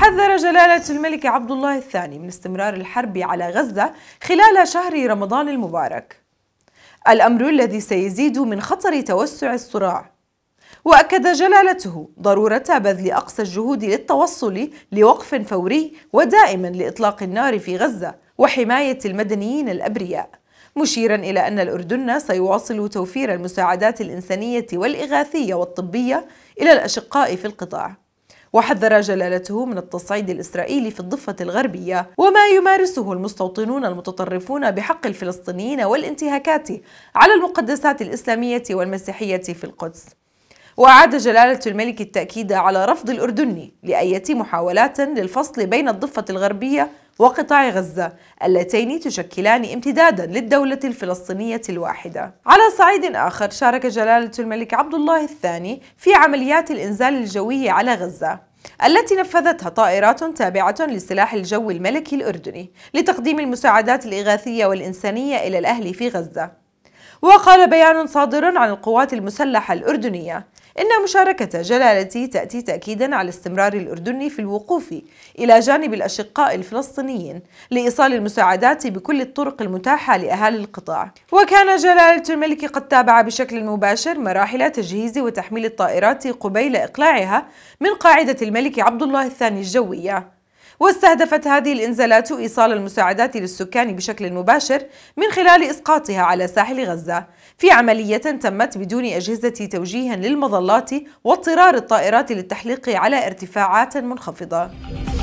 حذر جلالة الملك عبد الله الثاني من استمرار الحرب على غزة خلال شهر رمضان المبارك الأمر الذي سيزيد من خطر توسع الصراع وأكد جلالته ضرورة بذل أقصى الجهود للتوصل لوقف فوري ودائم لإطلاق النار في غزة وحماية المدنيين الأبرياء مشيرا إلى أن الأردن سيواصل توفير المساعدات الإنسانية والإغاثية والطبية إلى الأشقاء في القطاع وحذر جلالته من التصعيد الإسرائيلي في الضفة الغربية وما يمارسه المستوطنون المتطرفون بحق الفلسطينيين والانتهاكات على المقدسات الإسلامية والمسيحية في القدس وأعاد جلالة الملك التأكيد على رفض الأردني لأية محاولات للفصل بين الضفة الغربية وقطاع غزة اللتين تشكلان امتدادا للدولة الفلسطينية الواحدة. على صعيد آخر شارك جلالة الملك عبد الله الثاني في عمليات الإنزال الجوي على غزة التي نفذتها طائرات تابعة لسلاح الجو الملكي الأردني لتقديم المساعدات الإغاثية والإنسانية إلى الأهل في غزة وقال بيان صادر عن القوات المسلحة الأردنية إن مشاركة جلالته تأتي تأكيدا على استمرار الأردن في الوقوف إلى جانب الأشقاء الفلسطينيين لإيصال المساعدات بكل الطرق المتاحة لأهالي القطاع وكان جلالة الملك قد تابع بشكل مباشر مراحل تجهيز وتحميل الطائرات قبيل إقلاعها من قاعدة الملك عبد الله الثاني الجوية واستهدفت هذه الإنزالات إيصال المساعدات للسكان بشكل مباشر من خلال إسقاطها على ساحل غزة في عملية تمت بدون أجهزة توجيه للمظلات واضطرار الطائرات للتحليق على ارتفاعات منخفضة